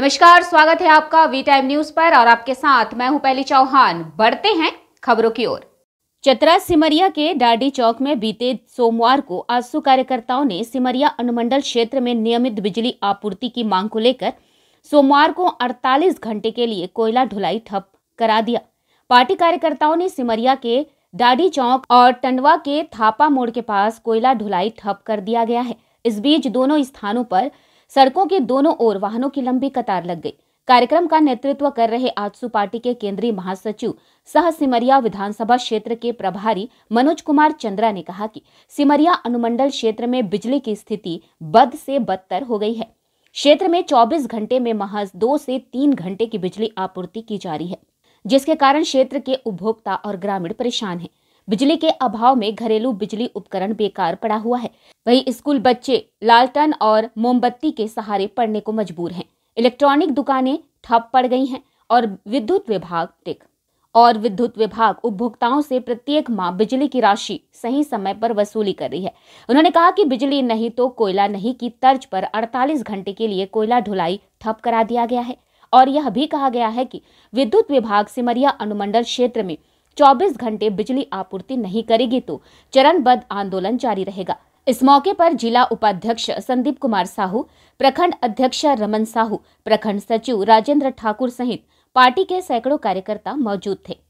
नमस्कार स्वागत है आपका वी टाइम न्यूज पर और आपके साथ मैं हूं पहली चौहान बढ़ते हैं खबरों की ओर चतरा सिमरिया के डाडी चौक में बीते सोमवार को आजसू कार्यकर्ताओं ने सिमरिया अनुमंडल क्षेत्र में नियमित बिजली आपूर्ति की मांग को लेकर सोमवार को 48 घंटे के लिए कोयला ढुलाई ठप करा दिया पार्टी कार्यकर्ताओं ने सिमरिया के डाडी चौक और टंडवा के थापा मोड़ के पास कोयला ढुलाई ठप कर दिया गया है इस बीच दोनों स्थानों पर सड़कों के दोनों ओर वाहनों की लंबी कतार लग गई कार्यक्रम का नेतृत्व कर रहे आजसू पार्टी के केंद्रीय महासचिव सह सिमरिया विधानसभा क्षेत्र के प्रभारी मनोज कुमार चंद्रा ने कहा कि सिमरिया अनुमंडल क्षेत्र में बिजली की स्थिति बद से बदतर हो गई है क्षेत्र में 24 घंटे में महज दो से तीन घंटे की बिजली आपूर्ति की जा रही है जिसके कारण क्षेत्र के उपभोक्ता और ग्रामीण परेशान हैं बिजली के अभाव में घरेलू बिजली उपकरण बेकार पड़ा हुआ है वही स्कूल बच्चे लालटन और मोमबत्ती के सहारे पढ़ने को मजबूर हैं इलेक्ट्रॉनिक दुकानें ठप पड़ गई हैं और विद्युत विभाग टिक और विद्युत विभाग उपभोक्ताओं से प्रत्येक माह बिजली की राशि सही समय पर वसूली कर रही है उन्होंने कहा कि बिजली नहीं तो कोयला नहीं की तर्ज पर 48 घंटे के लिए कोयला ढुलाई ठप करा दिया गया है और यह भी कहा गया है कि विद्युत विभाग सिमरिया अनुमंडल क्षेत्र में 24 घंटे बिजली आपूर्ति नहीं करेगी तो चरणबद्ध आंदोलन जारी रहेगा इस मौके पर जिला उपाध्यक्ष संदीप कुमार साहू प्रखंड अध्यक्ष रमन साहू प्रखंड सचिव राजेंद्र ठाकुर सहित पार्टी के सैकड़ों कार्यकर्ता मौजूद थे